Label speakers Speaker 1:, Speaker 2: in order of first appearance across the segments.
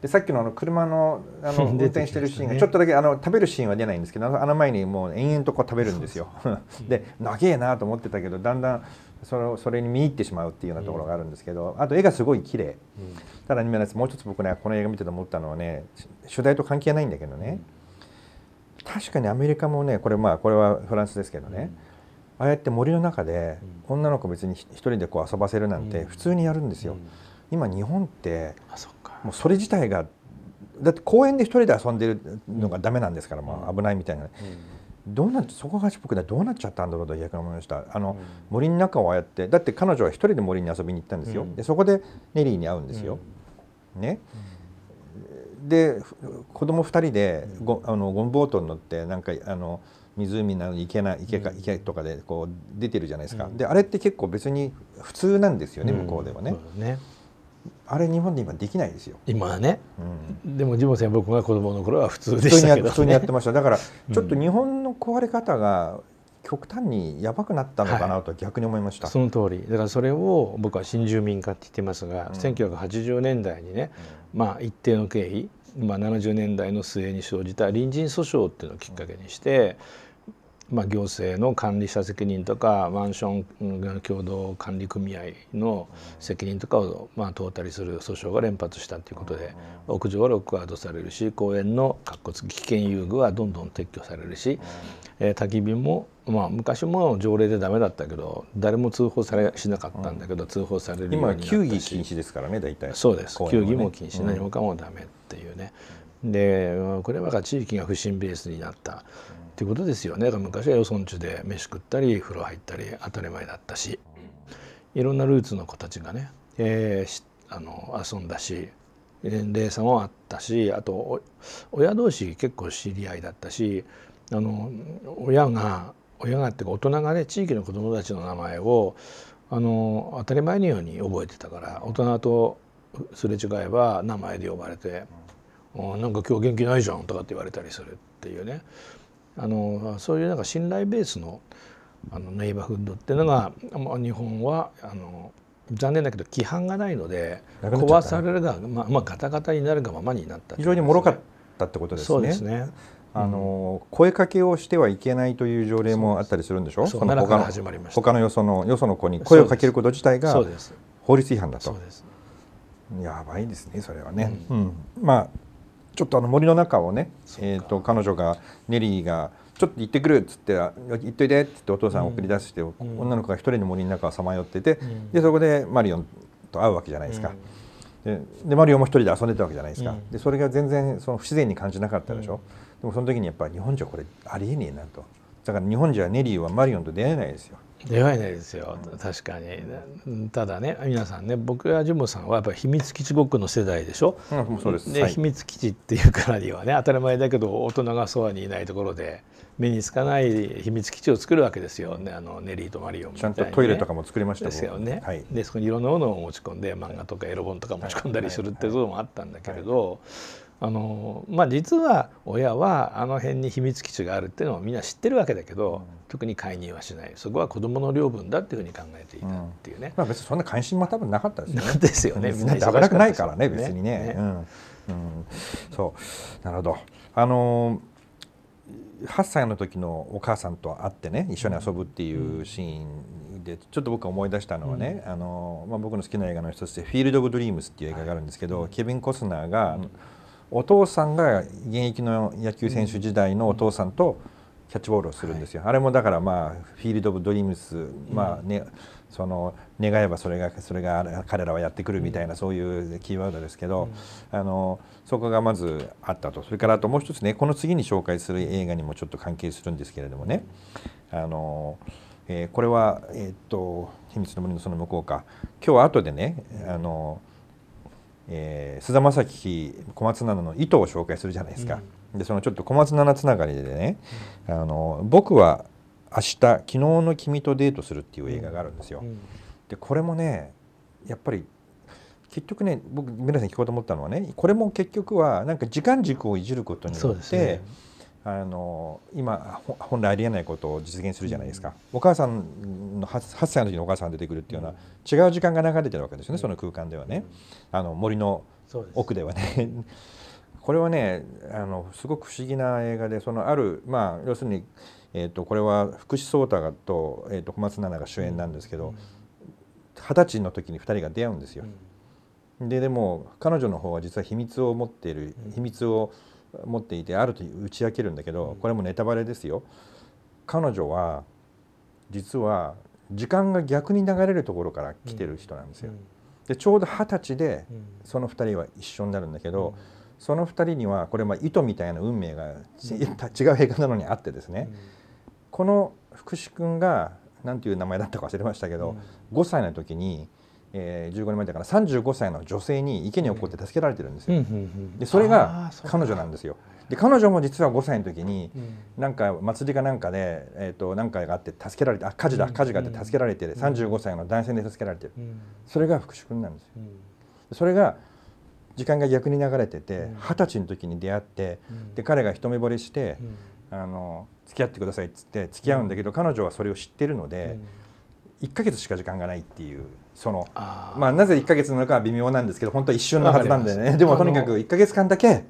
Speaker 1: でさっきのあの車の あの運転してるシーンがちょっとだけあの食べるシーンは出ないんですけどあの前にもう延々とこう食べるんですよ。で長えなと思ってたけどだんだんそれそれに見入ってしまうっていうようなところがあるんですけどあと絵がすごい綺麗、うただ今のやつもう一つ僕ねこの映画見てて思ったのはね主題と関係ないんだけどね、確かにアメリカもねこれまあこれはフランスですけどね、ああやって森の中で女の子別に一人でこう遊ばせるなんて普通にやるんですよ。今日本ってもうそれ自体がだって公園で一人で遊んでるのがダメなんですから、まあ、危ないみたいな、どうなそこがしっぽくでどうなっちゃったんだろうと逆に思いましたあの、森の中をああやってだって彼女は一人で森に遊びに行ったんですよ、でそこでネリーに会うんですよ。ね、で子供2人でゴあのゴムボートに乗ってなんかあの湖なのに池な池か池とかでこう出てるじゃないですか、であれって結構別に普通なんですよね、向こうではね。ね。あれ日本で今できないですよ今はね、うん、でもジモンさ僕が子供の頃は普通でしたけど、ね、普通にやってましただからちょっと日本の壊れ方が極端にやばくなったのかなと逆に思いました、はい、その通
Speaker 2: りだからそれを僕は新住民化って言ってますが、千九百八十年代にね、うん、まあ一定の経緯、まあ、七十年代の末に生じた隣人訴訟っていうのをきっかけにして、うんまあ、行政の管理者責任とかマンション共同管理組合の責任とかを、まあ、問うたりする訴訟が連発したということで屋上はロックアウトされるし公園のかっこつき危険遊具はどんどん撤去されるし、えー、焚き火も、まあ、昔も条例でダメだったけど誰も通報されしなかったんだけど、通報されるようになったし今球技禁止ですからね大体そうです、ね、球技も禁止何もかもダメっていうね、でこれは地域が不審ベースになった。っていうことですよねだから昔はよそんちで飯食ったり風呂入ったり当たり前だったしいろんなルーツの子たちがね、えー、あの遊んだし年齢差もあったしあと親同士結構知り合いだったしあの親が親がっていうか大人がね地域の子どもたちの名前をあの当たり前のように覚えてたから大人とすれ違えば名前で呼ばれて「なんか今日元気ないじゃん」とかって言われたりするっていうねあのそういうなんか信頼ベースのあのネイバーフッドっていうのが日本はあの残念だけど規範がないので壊されるが、まあ、まあガタガタになるがままにな
Speaker 1: った、ね、非常にもろかったってことですね。そうですねあの、うん、声かけをしてはいけないという条例もあったりするんでしょうその他の始まりました他のよそのよその子に声をかけること自体が法律違反だとやばいですねそれはね、うん、うん、まあちょっとあの森の中をね、えー、と彼女がネリーが「ちょっと行ってくる」っつって「行っといで」っつってお父さん送り出して、女の子が一人で森の中をさまよってて、でそこでマリオンと会うわけじゃないですか。ででマリオも一人で遊んでたわけじゃないですか、うん、でそれが全然その不自然に感じなかったでしょ、うん、でもその時にやっぱ日本じゃこれありえねえなとだから日本じゃネリーはマリオンと出会えないですよ、出会えないですよ確か
Speaker 2: にただね皆さんね僕やジモブさんはやっぱり秘密基地ごっこの世代でしょ、うん、そうですで、はい、秘密基地っていうからにはね当たり前だけど大人がそばにいないところで目につかない秘密基地を作るわけですよねあのネリーとマリオみたいに、ね、ちゃんとトイレとかも作りましたですよね、はい、でそこにいろんなものを持ち込んで漫画とかエロ本とか持ち込んだりするってうこともあったんだけれど、はいあのまあ、実は親はあの辺に秘密基地があるっていうのをみんな知ってるわけだけど、うん、特に介入はしないそこは子どもの領分だっていうふうに考えて
Speaker 1: いたっていうね、うん、まあ、別にそんな関心も多分なかったですよね。ですよね。みんな危なくないからね別にね、ねね、うん、そうなるほどあの8歳の時のお母さんと会ってね一緒に遊ぶっていうシーンでちょっと僕思い出したのはね、あのまあ、僕の好きな映画の一つで「フィールド・オブ・ドリームス」っていう映画があるんですけど、はい、ケビン・コスナーが、うんお父さんが現役の野球選手時代のお父さんとキャッチボールをするんですよ、はい、あれもだからまあフィールド・オブ・ドリームス、まあね、その願えばそれがそれが彼らはやってくるみたいな、そういうキーワードですけど、うん、あのそこがまずあったとそれからあともう一つねこの次に紹介する映画にもちょっと関係するんですけれどもねあの、えー、これは、えー、っと「秘密の森のその向こうか」今日は後でねあのえー、菅田将暉小松菜奈の糸を紹介するじゃないですか、うん、でそのちょっと小松菜奈つながりでね、うん、あの僕は明日昨日の君とデートするっていう映画があるんですよ、うん、でこれもねやっぱり結局ね僕皆さん聞こうと思ったのはねこれも結局はなんか時間軸をいじることによって、あの今本来ありえないことを実現するじゃないですか、うん、お母さんの 8, 8, 歳の時にお母さんが出てくるっていうのう違う時間が流れてるわけですよね、うん、その空間ではね、あの森の奥ではね。これはねあのすごく不思議な映画でそのある、まあ、要するに、えーと、これは福士蒼太と,、えーと、小松菜奈が主演なんですけど二十、うん、歳の時に2人が出会うんですよ。ででも彼女の方は実は秘密を持っている秘密を、持っていてあると打ち明けるんだけどこれもネタバレですよ。彼女は実は時間が逆に流れるところから来てる人なんですよ。でちょうど二十歳でその2人は一緒になるんだけど、その2人にはこれま糸みたいな運命が違う映画なのにあってですね、この福士君が何ていう名前だったか忘れましたけど、5歳の時にえー、15年前だから35歳の女性に池に落っこって助けられてるんですよ。でそれが彼女なんですよ。で彼女も実は5歳の時に、なんか祭りかなんかで、えー、と何かがあって助けられてあ火事だ火事があって助けられて35歳の男性で助けられてる、それが福祉君なんですよ。それが時間が逆に流れてて二十歳の時に出会って、で彼が一目惚れして、あの付き合ってくださいっつって付き合うんだけど、彼女はそれを知ってるので。1か月しか時間がないっていうそのまあ、なぜ1か月なのかは微妙なんですけど本当は一瞬のはずなんでねでもとにかく1か月間だけ、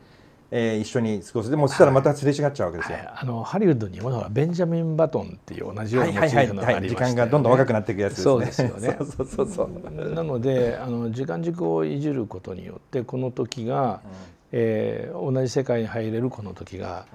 Speaker 1: えー、一緒に過ごすでもそしたらまたすれ違っちゃうわけですよ、はいはい、あのハリウッドにものはベンジャミン・バトンっていう同じようなモのがありまし、はい、時間がどんどん若くなっていくやつですねそうですよね
Speaker 2: そうそうそうなのであの時間軸をいじることによってこの時が、うん、えー、同じ世界に入れるこの時が、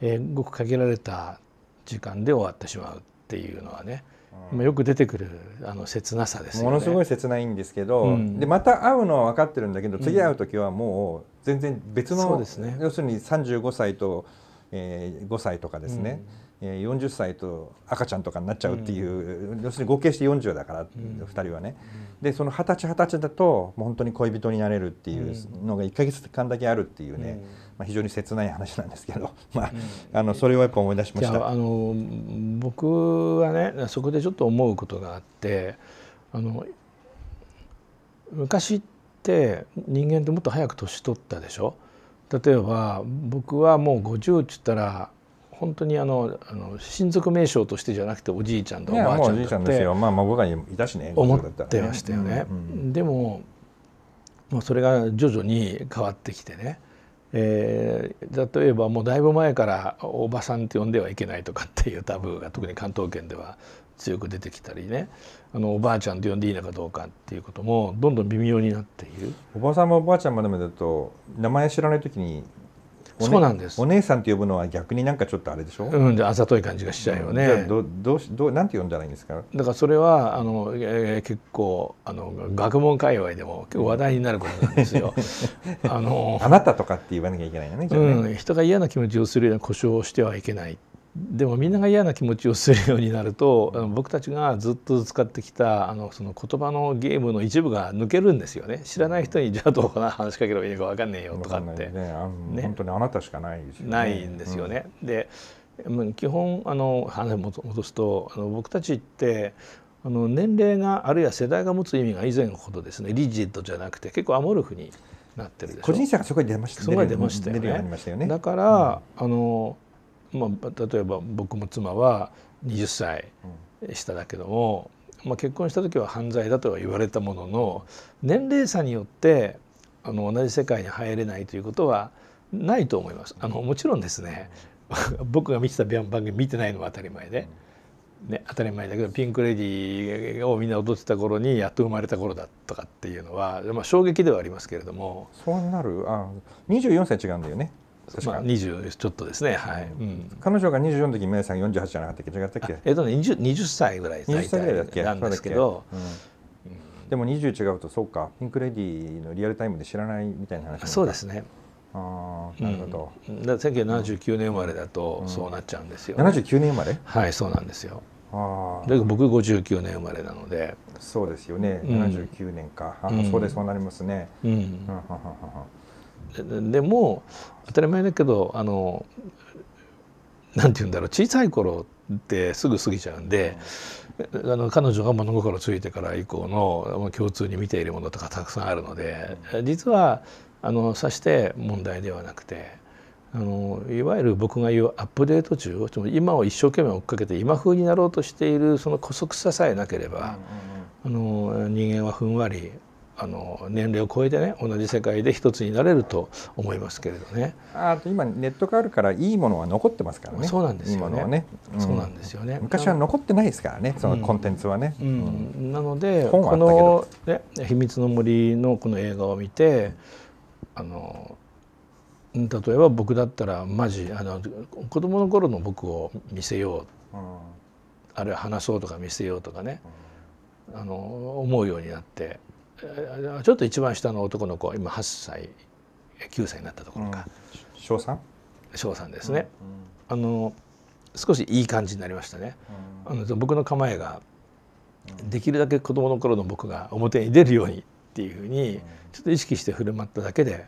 Speaker 2: うん、えー、ごく限られた
Speaker 1: 時間で終わってしまうっていうのはねま
Speaker 2: あ、よく出てくる
Speaker 1: あの切なさです、ね、ものすごい切ないんですけど、うん、でまた会うのは分かってるんだけど次会う時はもう全然別の、うんね、要するに35歳と、えー、5歳とかですね、うん、えー、40歳と赤ちゃんとかになっちゃうっていう、うん、要するに合計して40だから、うん、2人はねでその二十歳二十歳だともう本当に恋人になれるっていうのが1か月間だけあるっていうね。まあ、非常に切ない話なんですけど、まあ、あのそれをやっぱ思い出しました
Speaker 2: あの僕はねそこでちょっと思うことがあってあの昔って人間ってもっと早く年取ったでしょ例えば僕はもう50っつったら本当にあのあの親族名称としてじゃなくておじいちゃんとおばあちゃんだってま
Speaker 1: あ孫がいたしね思ってましたよね、
Speaker 2: でも、まあ、それが徐々に変わってきてね、えー、例えばもうだいぶ前から「おばさん」って呼んではいけないとかっていう タブーが特に関東圏では強く出てきたりねあのおばあちゃんと
Speaker 1: 呼んでいいのかどうかっていうこともどんどん微妙になっているおばさんもおばあちゃんまでまでだと名前知らない時にそうなんですお姉さんと呼ぶのは逆になんかちょっとあれでしょうんあざとい感じがしちゃうよね、うん、どどうどうなんて呼んじゃないんですか
Speaker 2: だからそれはあの、えー、結構あの学問界隈でも結構話題になることなんですよ あのあなた
Speaker 1: とかって言わなきゃいけないよねね、うん、
Speaker 2: 人が嫌な気持ちをするような故障をしてはいけないでもみんなが嫌な気持ちをするようになると僕たちがずっと使ってきたあのその言葉のゲームの一部が抜けるんですよね知らない人にじゃあどうかな話しかければいいのか分かんねえよとかってね、ね、本当にあなたしかないですよね。ないんですよね。うん、で基本あの話戻すとあの僕たちってあの年齢があるいは世代が持つ意味が以前ほどですねリジッドじゃなくて結構アモルフになってるでしょ個人差が
Speaker 1: そこに出ましたよ
Speaker 2: ね、ね、だから、うん、あのまあ、例えば僕も妻は20歳下だけども、まあ、結婚した時は犯罪だとは言われたものの年齢差によってあの同じ世界に入れないということはないと思います。あのもちろんですね 僕が見てた番組見てないのは当たり前で、ね、当たり前だけどピンク・レディーをみんな踊ってた頃にやっと生まれた頃だとかっていうのは、まあ、衝撃ではありますけれどもそうなるあ
Speaker 1: 24歳違うんだよねまあ、20ちょっとですね、はい、うん、彼女が24の時メイさん48じゃなかったっけ違ったっけえっと 20, 20歳ぐらい20歳ぐらいだっけなんですけど、うん、でも20違うとそうかピンク・レディーのリアルタイムで知らないみたいな話そうですねああなるほど、うん、
Speaker 2: だ1979年生まれだとそうなっちゃうんですよ、ね、うん、79
Speaker 1: 年生まれはいそうなんですよあで僕59年生まれなのでそうですよね79年か、あそうでそうなりますね、うん
Speaker 2: でも当たり前だけどあのなんて言うんだろう小さい頃ってすぐ過ぎちゃうんで、うん、あの彼女が物心ついてから以降の共通に見ているものとかたくさんあるので、うん、実はあのさして問題ではなくて。あのいわゆる僕が言うアップデート中今を一生懸命追っかけて今風になろうとしているその姑息ささえなければ、うんうんうん、あの人間はふんわりあの年齢を超えてね同じ世界で一つになれると
Speaker 1: 思いますけれどね。あと今ネットがあるからいいものは残ってますからね。そうなんですよね。ねうん、そうなんですよね。昔は残ってないですからね。そのコンテンツはね。うんうん、なのでこの
Speaker 2: ね秘密の森のこの映画を見てあの。例えば僕だったらマジあの子供の頃の僕を見せよう、あるいは話そうとか見せようとかね、あの思うようになってちょっと一番下の男の子今8歳9歳になったところか、うん、小 3? 小んですね、うんうん、あの少しいい感じになりましたね、うん、あの僕の構えができるだけ子供の頃の僕が表に出るようにっていうふうにちょっと意識して振る舞っただけで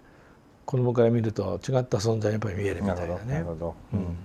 Speaker 2: 子供から見ると違った存在やっぱり見えるみたいなね。なるほど、うん